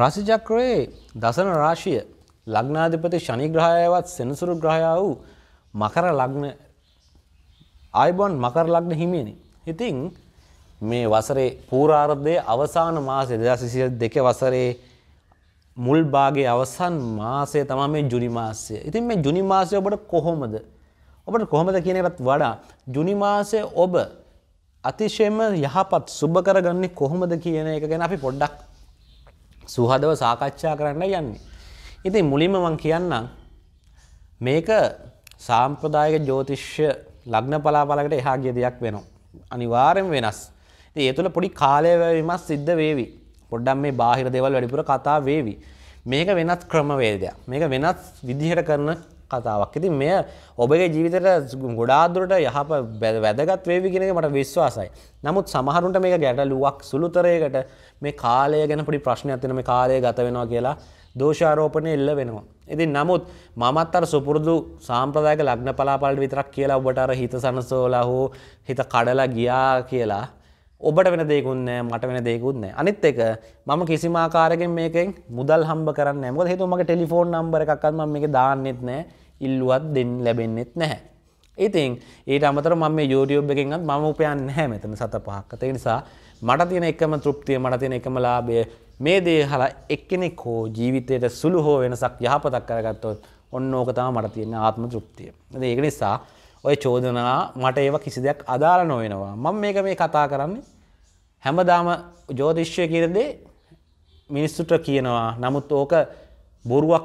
රාශිචක්‍රයේ දසන රාශිය ලග්නාධිපති ශනිග්‍රහයවත් සෙනසුරු ග්‍රහයා වූ මකර ලග්න ආයිබොන් මකර ලග්න හිමියනි. ඉතින් මේ වසරේ පූරාර්ධයේ අවසාන මාසය 2022 වසරේ මුල් භාගයේ අවසන් මාසය තමයි මේ ජුනි මාසය. ඉතින් මේ ජුනි මාසය ඔබට කොහොමද? ඔබට කොහොමද කියන එකටත් වඩා ජුනි මාසයේ ඔබ අතිශයම යහපත් සුබ කරගන්නේ කොහොමද කියන එක ගැන අපි පොඩ්ඩක් සුහදව සාකච්ඡා කරන්න යන්නේ. ඉතින් මුලින්ම මං කියන්නම් මේක සාම්ප්‍රදායික ජ්‍යොතිෂ්‍ය ලග්න පලාපලකට එහා ගිය දෙයක් වෙනවා. අනිවාර්යෙන් වෙනස්. ඉතින් ඒ තුළ පොඩි කාලය වැයවීමක් සිද්ධ වේවි. පොඩ්ඩක් මේ බාහිර දේවල් වැඩිපුර කතා වේවි. මේක වෙනත් ක්‍රමවේදයක්. මේක වෙනත් විදිහට කරන කතාවක් ඉතින් මෙය ඔබගේ ජීවිතයට ගොඩාදුරට යහප වැදගත් වේවිගෙන මට විශ්වාසයි. නමුත් සමහරුන්ට මේක ගැටලුවක් සුළුතරයකට මේ කාලය ගැන පොඩි ප්‍රශ්නයක් තියෙන මේ කාලය ගත වෙනවා කියලා දෝෂාරෝපණය එල්ල වෙනවා. ඉතින් නමුත් මමත් අර සුපුරුදු සාම්ප්‍රදායක ලග්න පලාපලට විතරක් කියලා ඔබට අර හිත සනසෝලා හෝ හිත කඩලා ගියා කියලා ඔබට වෙන දෙකුත් නෑ මට වෙන දෙකුත් නෑ අනිත් එක මම කිසිම ආකාරයකින් මේකෙන් මුදල් හම්බ කරන්නේ නැහැ මොකද හේතුව මගේ ටෙලිෆෝන් නම්බර එකක්වත් මම මේක දාන්නෙත් නැහැ ඉල්ලුවත් දෙන්න ලැබෙන්නෙත් නැහැ ඉතින් ඊට අමතර මම මේ YouTube එකෙන්වත් මම උපයන්නේ නැහැ මෙතන සත පහක් ඒ නිසා මට තියෙන එකම තෘප්තිය මට තියෙන එකම ලාභය මේ දේ හරහා එක්කෙනෙක් හෝ ජීවිතයට සුළු හෝ වෙනසක් යහපතක් කරගත්තොත් ඔන්න ඕක තමයි මට තියෙන ආත්ම තෘප්තිය. ඒක නිසා ඔය චෝදනා මට ඒව කිසි දෙයක් අදාළ නොවෙනවා මම මේක මේ කතා කරන්නේ හැමදාම ජෝතිශ්්‍යය කියරදේ මිනිස්සුට කියනවා නමුත් ඕක බොරුවක්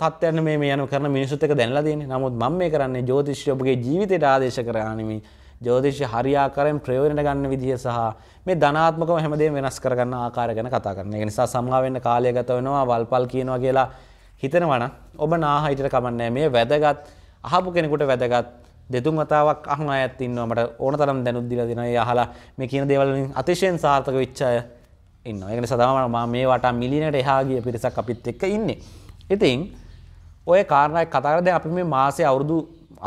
තත්යන මේ යන කරන මිනිසුතක දැන්ලා දන නමුත් මම මේ කරන්නේ ජෝතිශ්‍යයපගේ ජීවිතයට ආදේශ කරනමින් ජෝතිශ්‍ය හරියාකරෙන් ප්‍රයෝජනට ගන්න විදිහ සහ මේ ධනාත්මකව හැමදේ වෙනස් කරගන්න ආකාර ගැන කතා කරන එක නිසා සමාවෙන්න කාලය ගත වෙනවා වල්පල් කියනවා කියලා හිතනවන ඔබ නාහහිටට කමන්නෑ මේ වැදගත් අහපු කෙනෙකුට වැදගත් දෙතුන් වතාවක් අහන අයත් ඉන්නවා මට ඕන තරම් දැනුත් දීලා දෙනවා ඒ අහලා මේ කියන දේවල් වලින් අතිශයින් සාර්ථක වෙච්ච අය ඉන්නවා ඒක නිසා තමයි මම මේ වටා මිලියනට එහා ගිය පිරිසක් අපිත් එක්ක ඉන්නේ ඉතින් ඔය කාරණා කතා කරලා දැන් අපි මේ මාසේ අවුරුදු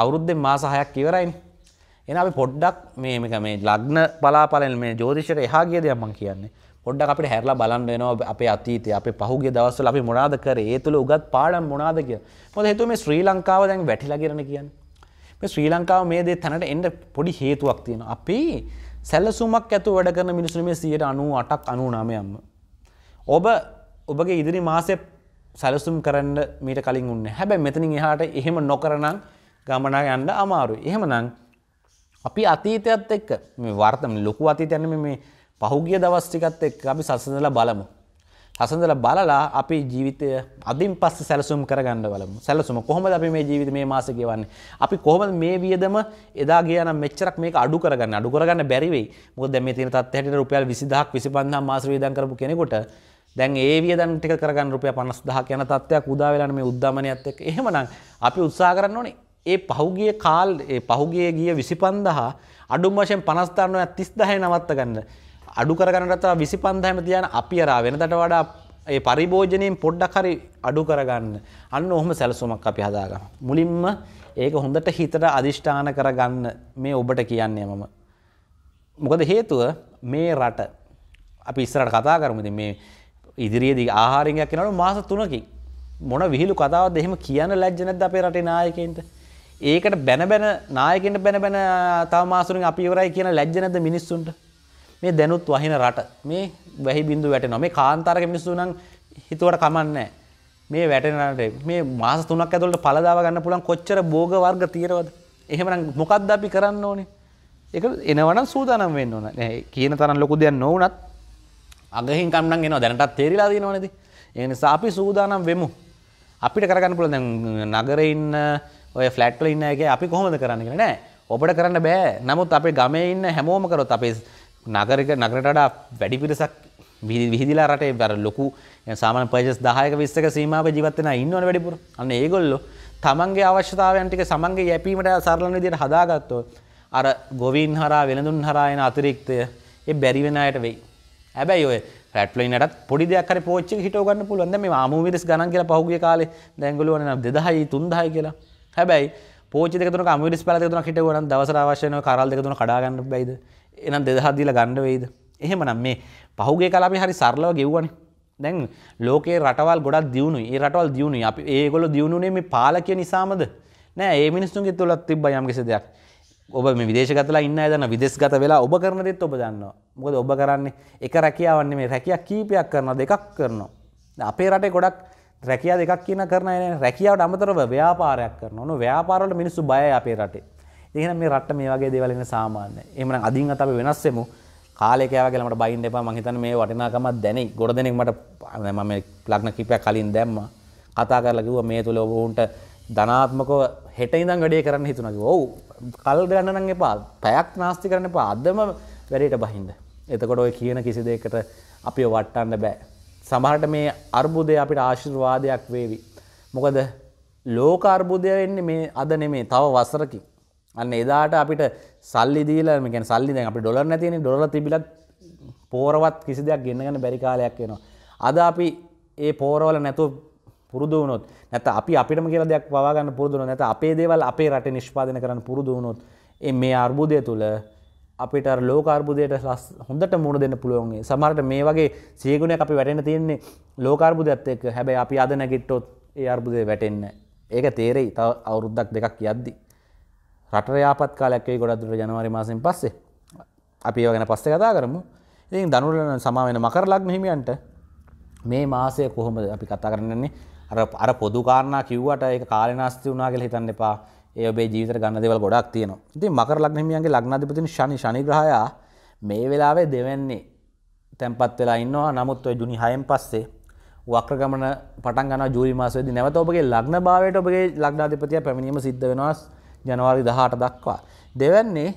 අවුරුද්දෙන් මාස 6ක් ඉවරයිනේ එහෙනම් අපි පොඩ්ඩක් මේ මේක මේ ලග්න බලාපලෙන් මේ ජ්‍යොතිෂයට එහා ගිය දේක් මම කියන්නේ පොඩ්ඩක් අපිට හැරලා බලන්න වෙනවා අපේ අතීතය අපේ පහුගිය දවස්වල අපි මොනවාද කරේ ඒ තුල උගත් පාඩම් මොනවාද කියලා. මොකද හේතුව මේ ශ්‍රී ලංකාව දැන් වැටිලා ගිරණ කියන්නේ. ශ්‍රී ලංකාව මේ දේ තැනට එන්ඩ පොඩි හේතුවක් තියෙන. අපි සැල්ලසුමක් ඇතු වැඩ කරන මිනිසුන මේ සියයට අනු අටක් අනු නමයම්ම. ඔබ ඔබගේ ඉදිරි මාසය සැලසුම් කරන්න මීට කලින් උන්න හැබැ මෙතනින් එහාට එහෙම නොකරනං ගමනා යන්න අමාරු. එහෙමනං අපි අතීතයත් එක්ක මේ වර්තම ලොකු අතීතයන්න මේ පහුගිය දවස්ටිකත් එක් අපි සසඳලා බලමු. හසඳල බලලා අපි ජීවිතය අදින් පස්ස සැලසුම් කරගන්න බලමු සැලසුම කොහොමද අපි මේ ජීවිත මේ මාස ගෙවන්නේ අපි කොහොමද මේ වියදම එදා ගියා නම් මෙච්චරක් මේක අඩු කරගන්න අඩු කරගන්න බැරි වෙයි මොකද දැන් මේ තියෙන තත්ත්වය හැටියට රුපියල් 20000ක් 25000ක් මාස වියදම් කරපු කෙනෙකුට දැන් ඒ වියදම් ටික කරගන්න රුපියල් 50000ක් යන තත්ත්වයක් උදා වෙලා මේ උද්දමනයත් එක්ක එහෙමනම් අපි උත්සාහ කරන්න ඕනේ ඒ පහුගිය කාල් ඒ පහුගිය ගිය 25000 අඩුම වශයෙන් 50000 30 10 නවත්ත ගන්න අඩු කරගන්නට විසි පන්දහම තියන අපි අරා වෙනතට වඩා ඒ පරිභෝජනයෙන් පොඩ්ඩක් හරි අඩු කරගන්න අන්න ඔහොම සැලසුමක් අපි හදාගන්න. මුලින්ම ඒක හොඳට හිතට අධිෂ්ඨාන කරගන්න මේ ඔබට කියන්නේ මම. මොකද හේතුව මේ රට අපි ඉස්සරට කතා කරමුද මේ ඉදිරියේදී ආහාරයක් කෙනට මාස තුනකින් මොන විහිළු කතාවත් එහෙම කියන්න ලැජ්ජ නැද්ද අපේ රටේ නායකයින්ට? ඒකට බැන බැන නායකයින්ට බැන බැන තව මාසුරින් අපි ඉවරයි කියන ලැජ්ජ නැද්ද මිනිස්සුන්ට? මේ දැනුත් වහින රට මේ වැහි බිඳු වැටෙනවා මේ කාන්තාරක මිනිස්සු නම් හිතුවට කමන්නේ මේ වැටෙනට මේ මාස තුනක් ඇතුළට පළදාව ගන්න පුළුවන් කොච්චර භෝග වර්ග තියෙනවද එහෙමනම් මොකද්ද අපි කරන්න ඕනේ ඒක එනවනම් සූදානම් වෙන්න ඕන කියන තරම් ලොකු දෙයක් නොවුනත් අගහින්කම් නම් එනවා දැනටත් තේරිලා තියෙනව නේද ඒ නිසා අපි සූදානම් වෙමු අපිට කරගන්න පුළුවන් දැන් නගරේ ඉන්න ඔය ෆ්ලැට් වල ඉන්න එකේ අපි කොහොමද කරන්නේ කියලා නෑ ඔබට කරන්න බෑ නමුත් අපේ ගමේ ඉන්න හැමෝම කරොත් අපේ නගරක නගරට වඩා වැඩි පිරිසක් විහිදිලා රටේ බර ලොකු සාමාන්‍ය පර්චස් 10ක 20ක සීමාවක ජීවත් වෙනා ඉන්නවනේ වැඩිපුර. අන්න ඒගොල්ලෝ තමන්ගේ අවශ්‍යතාවයන් ටික සමන්ගේ යැපීමට සරලන විදිහට හදාගත්තොත් අර ගොවීන් හරහා වෙළඳුන් හරහා එන අතිරික්තය ඒ බැරි වෙන අයට වෙයි. හැබැයි ඔය රැට්ලයිනටත් පොඩි දෙයක් හරි පෝච්චි එක හිටව ගන්න පුළුවන්. දැන් මේ ආමූවිරිස් ගණන් කියලා පහුගිය කාලේ දැන් ගොල්ලෝ නම් 2000යි 3000යි කියලා. හැබැයි පෝච්චි දෙක තුනක ආමූවිරිස් පැල දෙක තුනක් හිටවුවා නම් දවසට අවශ්‍ය වෙන කරල් දෙක තුන කඩා ගන්න බැයිද? එනම් දෙදහදදිල ගණ්ඩ වෙයිද. එහෙමනම් මේ පහුගේ කලාපේ හරි සරලව ගෙව්වනේ දැන් ලෝකේ රටවල් ගොඩක් දියුණු ඒ රටවල් දියුණු අපි ඒගොල දියුණුනේ මේ පාලකය නිසාමද නෑ ඒ මිනිස්සුන්ගේ තුළත් තිබ යම්කිසි දෙයක් ඔබ මේ විදේශගතලා ඉන්න දන්න විදෙස්ගත වෙලා ඔබ කරන දෙත් ඔබ දන්නවා මොකද ඔබ කරන්නේ එක රැකියාවන්නේ මේ රැකියක් කීපයක් කරනවා දෙකක් කරනවා අපේ රටේ ගොඩක් රැකියා දෙකක් කියන කරන රැකියාවට අමතරව ව්‍යාපාරයක් කරන ඕන ව්‍යාපාරවල මිනිස්සු බයයි අපේ රටේ එහෙනම් මේ රට මේ වගේ දේවල් ඉන්නේ සාමාන්‍ය. එහෙමනම් අදින් අත අපි වෙනස් වෙමු. කාලේ කෑවා කියලා මට බයින්න එපා. මං හිතන්නේ මේ වටිනාකමක් දැනේ. ගොඩ දෙනෙක් මට මම මේ ලග්න කීපයක් කලින් දැම්මා. කතා කරලා කිව්වා මේ තුල ඔබ උන්ට ධනාත්මකව හෙට ඉඳන් වැඩේ කරන්න හිතුණා කිව්වා. ඔව්. කල් ගන්න නම් එපා. පැයක් නාස්ති කරන්න එපා. අදම වැඩේට බහින්න. එතකොට ඔය කියන කිසි දෙයකට අපිව වටන්න බෑ. සමහරට මේ අර්බුදය අපිට ආශිර්වාදයක් වේවි. මොකද ලෝක අර්බුදය වෙන්නේ මේ අද නෙමේ. තව වසරකින්. අන්න එදාට අපිට සල්ලි දීලා මේ කියන්නේ සල්ලි දැන් අපිට ඩොලර් නැතිනේ ඩොලර් තිබිලත් පෝරවත් කිසි දෙයක් ගෙන්න ගන්න බැරි කාලයක් වෙනවා. අද අපි ඒ පෝරවල නැතුව පුරුදු වුණොත් නැත්නම් අපි අපිටම කියලා දෙයක් පවා ගන්න පුරුදු වුණොත් නැත්නම් අපේ දේවල් අපේ රටේ නිෂ්පාදනය කරන්න පුරුදු වුණොත් ඒ මේ අර්බුදය තුළ අපිට අර ලෝක අර්බුදයට හොඳට මුණ දෙන්න පුළුවන්. සමහරට මේ වගේ සියගුණයක් අපි වැටෙන්න තියෙන්නේ ලෝක අර්බුදයත් එක්ක. හැබැයි අපි අද නැගිට්ටොත් ඒ අර්බුදේ වැටෙන්නේ ඒක තේරෙයි. තව අවුරුද්දක් දෙකක් යද්දි. රට යාපත් කාලයක්වේ ගොඩදුර ජනවාරි මාසෙන් පස්සේ අපි ඒව ගැන පස්සේ කතා කරමු ඉතින් දනුලන සමාවෙන මකර ලග්න හිමියන්ට මේ මාසය කොහොමද අපි කතා කරන්නේ අර අර පොදු කාරණා කිව්වට ඒක කාලනාස්ති වුණා කියලා හිතන්න එපා ඒ ඔබේ ජීවිතේ ගන්න දේවල් ගොඩක් තියෙනවා ඉතින් මකර ලග්න හිමියන්ගේ ලග්නාධිපතිනි ශනි ශනි ග්‍රහයා මේ වෙලාවේ දෙවන්නේ තැන්පත් වෙලා ඉන්නවා නමුත් ඔය ජුනි 6න් පස්සේ වක්‍ර ගමන පටන් ගන්නවා ජූලි මාසයේදී නැවත ඔබගේ ලග්න භාවයට ඔබගේ ලග්නාධිපතියා පැමිණීම සිද්ධ වෙනවා ජනවාරි දහට දක්වා. දෙවැන්නේ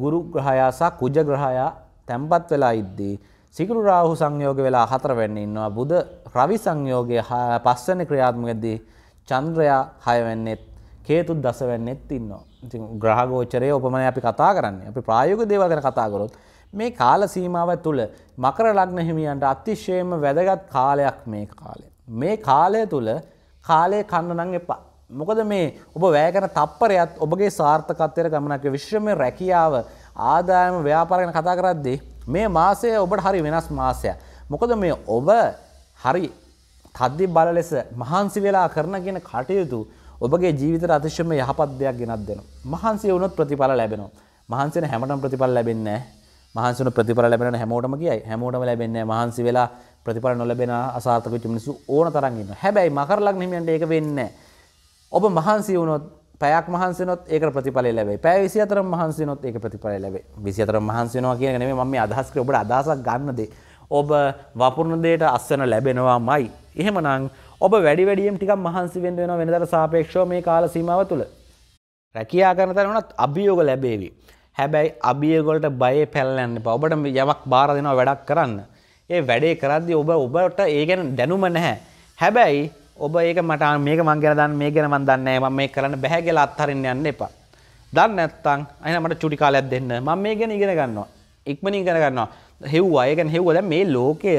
ගුරු ග්‍රහයාසා කුජ ග්‍රහයා තැම්පත් වෙලා ඉද්දී. සිකුරු රාහු සංයෝග වෙලා හතර වෙන්න ඉන්නවා බුද රවි සංයෝගය පස්සන ක්‍රියාත්මකදී චන්ද්‍රයා හයවැන්නෙත් කේතු දස වෙන්නෙත් ඉන්නවා. ඉතින් ග්‍රහගෝචරය උපමනය අපි කතා කරන්නේ. අපි ප්‍රායෝගික දේවල් ගැන කතා කරොත් මේ කාල සීමාව තුළ මකර ලග්න හිමියන්ට අතිශයම වැදගත් කාලයක් මේ කාලය. මේ කාලය තුළ කාලය කන්න නම් එපා. මොකද මේ ඔබ වැෑකන තප්පරයත් ඔබගේ සාර්ථකත්වයට ගමනක විශ්‍රම රැකියාව ආදායම ව්‍යාපාරගෙන කතා කරද්දේ මේ මාසය ඔබට හරි වෙනස් මාසය. මොකද මේ ඔබ හරි තද්දි බල ලෙස මහන්සි වෙලා කරන ගෙන කටයුතු ඔබගේ ජීවිත අතිශ්‍යම යහපත් දෙයක් ගෙනත් දෙන. මහන්සේ වුණොත් ප්‍රතිඵල ලැබෙනවා. මහන්සෙන හැමටම් ප්‍රතිඵල ලැබෙන්නේ මහන්සුන ප්‍රතිඵල ලැබෙන හැමෝටම කියයි හැමෝටම ලැබෙන්නේ මහන්සි වෙලා ප්‍රතිඵල නොලැබෙන අසාර්ථක වෙච්ච මිනිස්සු ඕන තරම් ඉන්නවා. හැබැයි මකර ලග්න හිමියන්ට ඒක වෙන්නේ නැහැ. ඔබ මහන්සි වුණොත් පැයක් මහන්සනොත් ඒක ප්‍රතිඵල ලැබේ පැය විසිතර මහන්සනොත් ඒක ප්‍රතිඵල ලැබේ විසිතර මහන්සනවා කියන නෙමේ මම අදහස්කර ඔබට අදහසක් ගන්නදේ ඔබ වපුරණ දෙයට අස්සන ලැබෙනවා මයි එහෙමනම් ඔබ වැඩි වැඩියම් ටිකක් මහන්සි වෙන්න වෙනවා වෙනතර සාපේක්ෂව මේ කාල සීමාව තුළ රැකියා කරන තැන උනත් අභියෝග ලැබේවි හැබැයි අභියෝගවලට බය පැල්ලා යන්න එපා ඔබට යමක් බාර දෙනවා වැඩක් කරන්න ඒ වැඩේ කරද්දී ඔබ ඔබට ඒ ගැන දැනුම නැහැ හැබැයි ඔබ ඒක මට මේක මං ගැන දන්න මේ ගැන මන් දන්නේ නැහැ මම මේක කරන්න බෑ කියලා අත්හරින්න යන්න එපා. දන්නේ නැත්නම් අයින මට චුටි කාලයක් දෙන්න. මම මේ ගැන ඉගෙන ගන්නවා. ඉක්මනින් ඉගෙන ගන්නවා. හෙව්වා. ඒ කියන්නේ හෙව්වා දැන් මේ ලෝකය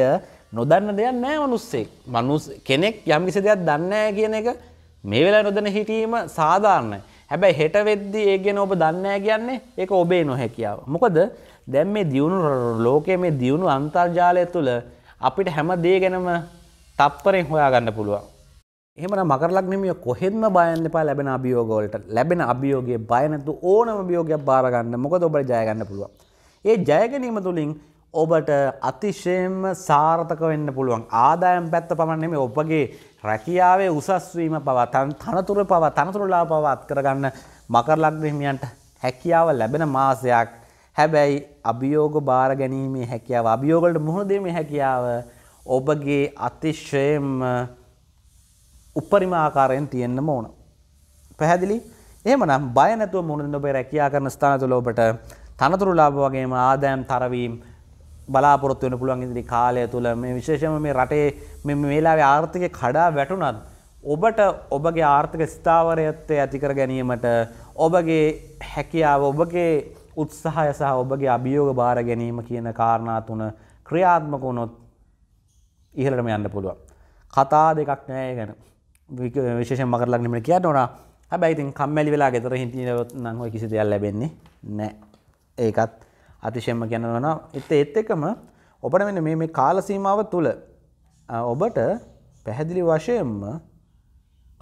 නොදන්න දෙයක් නැහැ මිනිස්සෙක්. මිනිස් කෙනෙක් යම් කිසි දෙයක් දන්නේ කියන එක මේ වෙලාවේ නොදැන හිටීම සාධාරණයි. හැබැයි හෙට වෙද්දී ඒ ගැන ඔබ දන්නේ කියන්නේ ඒක ඔබේ නොහැකියාව. මොකද දැන් මේ දියුණු ලෝකයේ මේ දියුණු අන්තර්ජාලය තුළ අපිට හැම දේ ගැනම තප්පරෙන් හොයාගන්න පුළුවන්. එහම මකරලක්නමිය කොහෙත්ම බයන්න පා ලැබෙන අභියෝගෝලට ලැබෙන අභියෝගේ බයනතු ඕනම අභියෝගයක් බාරගන්න මොකද ඔබට ජයගන්න පුළුවන්. ඒ ජයගැනීම තුළින් ඔබට අතිශයෙන්ම සාර්ථක වෙන්න පුළුවන් ආදායම් පැත්ත පමණෙම ඔබගේ රැකියාවේ උසස්වීම පවතන් තනතුර පව තනතුරලා පවත් කරගන්න මකරලක්නහිමියන්ට හැකියාව ලැබෙන මාසයක් හැබැයි අභියෝග බාරගැනීමේ හැකියාව අභියෝගලට මුහුණදීමේ හැකියාව ඔබගේ අතිශයෙන්ම උපරිම ආකාරයෙන් තියෙන්නම ඕන. පැහැදිලි? එහෙමනම් බය නැතුව මුහුණ දෙන්න ඔබේ රැකියා කරන ස්ථාන තුළ ඔබට තනතුරු ලාභ වගේම ආදායම් තරවීම් බලාපොරොත්තු වෙන පුළුවන් ඉදිරි කාලය තුළ මේ විශේෂයෙන්ම මේ රටේ මේ වේලාවේ ආර්ථිකය කඩා වැටුණත් ඔබට ඔබගේ ආර්ථික ස්ථාවරයත්වය ඇති කර ගැනීමට ඔබගේ හැකියාව ඔබගේ උත්සාහය සහ ඔබගේ අභියෝග බාර ගැනීම කියන කාරණා තුන ක්‍රියාත්මක වුණොත් ඉහළටම යන්න පුළුවන්. කතා දෙකක් නෑ ගැන විශේෂ මකර ලක්නීමට කිය නොනා හැබැයිතින් කම්මැලි වෙලා ගෙතර හිටියවත් නංහෝ කිසි දෙයක් ලැබෙන්නේ නෑ ඒකත් අතිශයම ගැනවන එත එත් එකම ඔබට මෙන මේ කාලසීමාව තුළ ඔබට පැහැදිලි වශයෙන්ම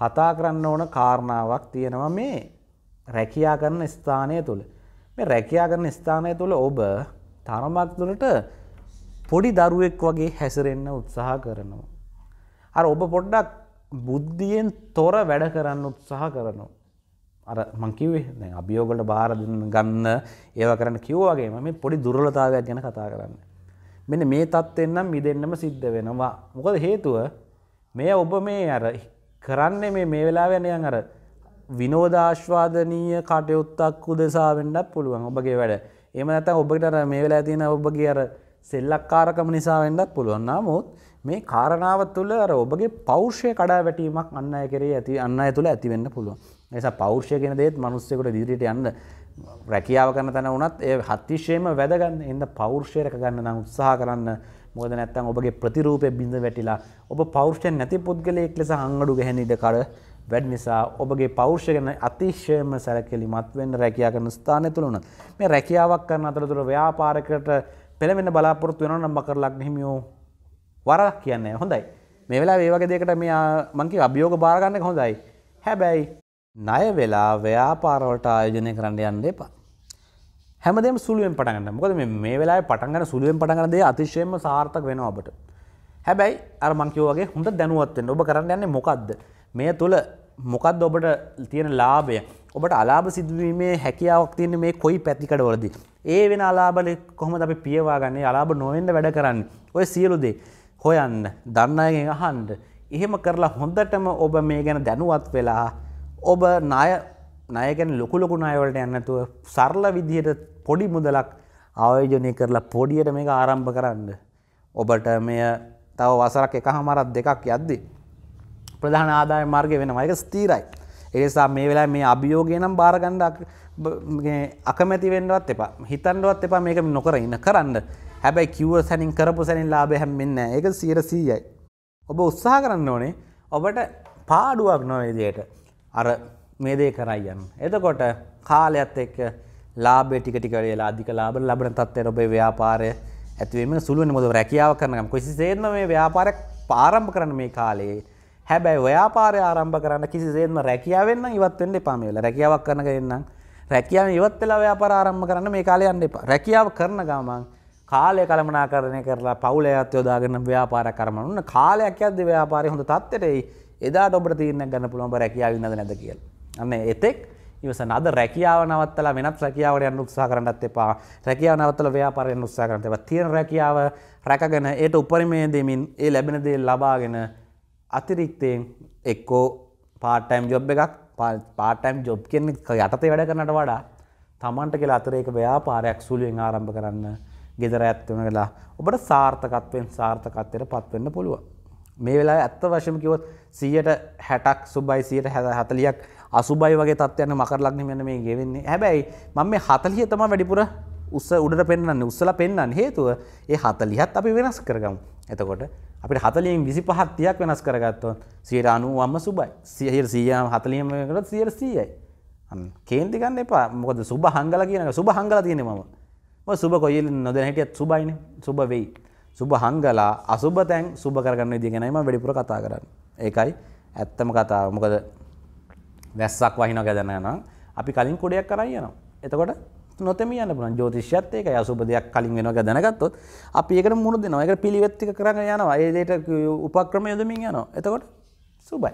කතා කරන්න ඕන කාරණාවක් තියෙනවා මේ රැකයා කරන ස්ථානය තුළ මේ රැකයා කරන ස්ථානය තුළ ඔබ තරමක් තුළට පොඩි දරුවෙක් වගේ හැසිරෙන්න උත්සාහ කරනවා. අර ඔබ පොඩ්ඩක් බුද්ධියෙන් තොර වැඩ කරන්න උත්සාහ කරනවා. අර මංකිවේ දැන් අභියෝගලට බාර ගන්න ඒවා කරන්න කිව්වාගේම මේ පොඩි දුර්වලතාවයක් ගැන කතා කරන්න. මෙන්න මේ තත්ත්වෙන් නම් මිදෙන්නම සිද්ධ වෙනවා. මොකද හේතුව මේ ඔබ මේ අර කරන්නේ මේ මේ වෙලාවේ නිකන් අර විනෝදාශ්වාදනීය කටයුත්තක් උදෙසා වෙන්නත් පුළුවන් ඔබගේ වැඩ. එහෙම නැත්නම් ඔබට අර මේ වෙලාවේ තියෙන ඔබගේ අර සෙල්ලක්කාරකම නිසා වෙන්නත් පුළුවන්. නමුත් මේ කාරණාව තුළ අර ඔබගේ පෞර්ෂය කඩා වැටීමක් අන්න අය කරේ ඇති අන්න අය තුළ ඇතිවෙන්න පුළුවන් නිසා පෞර්ෂය කෙන දේත් මනුස්සෙකුට දිරිට යන්න රැකියාව කරන තැන වනත් ඒ හත්තිශයම වැදගන්න එන්න පෞර්ෂයක ගන්න නම් උත්සාහ කරන්න මොද නැත්තන් ඔබගේ ප්‍රතිරූපය බිඳ වැටිලා ඔබ පෞර්ෂයෙන් නැති පුද්ගලයෙක් ලෙස හංගඩු ගැහැනිට කර වැඩ නිසා ඔබගේ පෞර්ෂයගෙන අතිශයම සැලකිලිමත් වෙන්න රැකියා කරන ස්ථානය තුළ වුණත් මේ රැකියාවක් කරන අතරතුර ව්‍යාපාරකට පෙළවෙන බලාපොරොත්තු වෙනවා නම් බකර් ලග්න හිමියෝ වරක් කියන්නේ හොඳයි මේ වෙලා ඒ වගේ දෙකට මේ මංකි අභියෝග බාරගන්න හොඳයි හැබැයි ණය වෙලා ව්‍යාපාරවලට ආයෝජනය කරන්න යන්න එපා හැමදේම සුළුවෙන් පටන් ගන්න. මොකද මේ මේ වෙලාවේ පටන් ගන්න සුළුවෙන් පටන් ගන්න දේ අතිශයින්ම සාර්ථක වෙනවා ඔබට. හැබැයි අර මං කිව්වා වගේ හොඳ දැනුවත් වෙන්න. ඔබ කරන්න යන්නේ මොකද්ද? මේ තුල මොකද්ද ඔබට තියෙන ලාභය? ඔබට අලාභ සිදුවීමේ හැකියාවක් තියෙන මේ කොයි පැතිකඩවලද? ඒ වෙන අලාභලේ කොහොමද අපි පියවා ගන්නේ? අලාභ නොවෙන්න වැඩ කරන්නේ. ඔය සියලු දේ හොයන්න දන්න අයගෙන් අහන්ඩ එහෙම කරලා හොඳටම ඔබ මේ ගැන දැනුවත් වෙලා ඔබ නාය නයගැන ලොකුලොකු නයවලට යන්නතුව සරල විදිහයට පොඩි මුදලක් ආයෝජනය කරලා පොඩියට මේක ආරම්භ කරන්න. ඔබට මෙය තව වසරක් එක හමරත් දෙකක් යද්දි. ප්‍රධාන ආදාය මාර්ගය වෙන මයක ස්තීරයි. එනිසා මේ වෙලා මේ අභියෝගය නම් බාරගණ්ඩ අකමැති වෙන්ඩුවත් එපා හිතන්ඩුවත් එපා මේක නොකර ඉන්න කරන්න. හැබැයි කිව සැනින් කරපු සැනින් ලාබයහැම් මෙන්න එක සියට සීයයි. ඔබ උත්සාහ කරන්න ඕනේ ඔබට පාඩුවක් නොවේදයට අර මේදේ කරයියන්න. එතකොට කාලයක්ත් එක්ක ලාබේ ටිකටිකරේලා අධික ලාබ ලබන තත්වයට ඔබේ ව්‍යාපාරය ඇතිවීම සුළුවන මොද රැකියාව කරනකම් කිසි සේත්ම මේ ව්‍යාපාරයක් පාරම්භ කරන මේ කාලයේ හැබැයි ව්‍යාපාරය ආරම්භ කරන්න කිසි සේත්ම රැකියාවෙන්න ඉවත්වෙන්න එපාම වෙලා රැකියාවක් කරන ගන්නම් රැකියාව ඉවත් වෙලා ව්‍යාපාර ආරම්භ කරන්න මේ කාලේ යන්න එපා රැකියාව කරන ගමන් කාලය කළමනාකරණය කරලා පවුලයත් යොදාගන්න ව්‍යාපාර කරමනුන්න කාලයක් ඇද ව්‍යාපාරය හොඳ තත්තරෙයි එදා ඔබට තීරණ ගන්න පුළොඹ රැකියාව ඉන්නද නැද කියල. අන්න එතෙක් ඉවසන අද රැකියාව නවත්තලා වෙනත් රැකියාවට යන්න උත්සාහ කරන්නත් එපා. රැකියාව නවත්තලා ව්‍යාපාරයෙන් උත්සාහ කරන්න එපා. තියෙන රැකියාව රැකගෙන ඒට උපරිමය දෙමින් ඒ ලැබෙන දේ ලබාගෙන අතිරික්තයෙන් එක්කෝ part time job එකක් part time job කියන්නේ යටතේ වැඩ කරනට වඩා තමන්ට කියලා අතරේක ව්‍යාපාරයක් සුළුවෙන් ආරම්භ කරන්න ගෙදර ඇත්තම කලා ඔබට සාර්ථකත්වයෙන් සාර්ථකත්වයට පත්වෙන්න පුළුව. මේ වෙලා ඇත්ත වශම කිවොත් සියයට හැටක් සුබයි සියයට හැද හතලියක් අසුබයි වගේ තත්වයන මකරලක්න මෙන මේ ගෙවෙන්නේ හැබැයි මම මේ හතලිය තම වැඩිපුර උස උඩට පෙන්න්න උස්සල පෙන්න්න හේතුව ඒ හතලිහත් අපි වෙනස් කරගම් එතකොට අපිට හතලියෙන් විසි පහත්තියක් වෙනස් කරගත්තව සියට අනුවම්ම සුබයි සියහිර සීයම් හතලියම කරත් සියර සීයයි කේන්තිගන්න එපා මොකද සුබ හංගල කියනක සුබ හංගල තියෙන මම සුබ කොයිල් නොදැන හිටියත් සුබයින සුබ වෙයි. සුබ හංගලා අසුබ තැන් සුබ කරගන්න දිගෙනම වැඩිපුර කතා කරන්න. ඒකයි ඇත්තම කතාව මොකද වැස්සක් වහින ගැදන්න නම් අපි කලින් කොඩයක් කරයි යනවා. එතකොට නොතම යන පුළන් ජෝතිෂයත් ඒක අසුබ දෙයක් කලින් වෙනවා ගැදනගත්තොත් අපි ඒකට මුණ දෙනවා එක පිළිවෙත්තික කරන්න යනවා ඒදට උපක්‍රම යොදමින් යනවා. එතකොට සුබයි.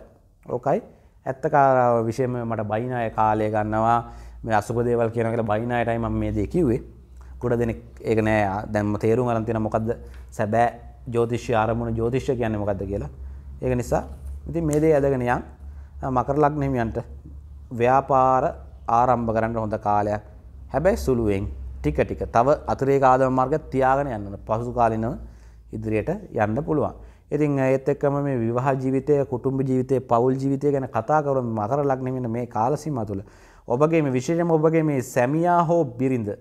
ඕකයි ඇත්තකාරාව විෂයම මට බයිනාය කාලය ගන්නවා මේ අසුපදේවල් කියනකට බයිනායටයි ම මේ දෙකිවේ ගොඩ දෙනෙක් ඒක නෑ දැම්ම තේරුම් අරන් තියෙන මොකද්ද සැබෑ ජෝතිෂ්‍ය ආරමුණ ජෝතිෂ්‍ය කියන්නේ මොකද්ද කියලා. ඒක නිසා ඉතින් මේ දේ ඇදගෙන යන් මකර ලග්න හිමියන්ට ව්‍යාපාර ආරම්භ කරන්න හොඳ කාලයක්. හැබැයි සුළුවෙන් ටික ටික තව අතිරේක ආදායම් මාර්ග තියාගෙන යන්න ඕන. පසු කාලිනව ඉදිරියට යන්න පුළුවන්. ඉතින් ඒත් එක්කම මේ විවාහ ජීවිතය, කුටුම්බ ජීවිතය, පවුල් ජීවිතය ගැන කතා කරමු මකර ලග්න හිමියන් මේ කාල සීමා තුළ. ඔබගේ මේ විශේෂම ඔබගේ මේ සැමියා හෝ බිරිඳ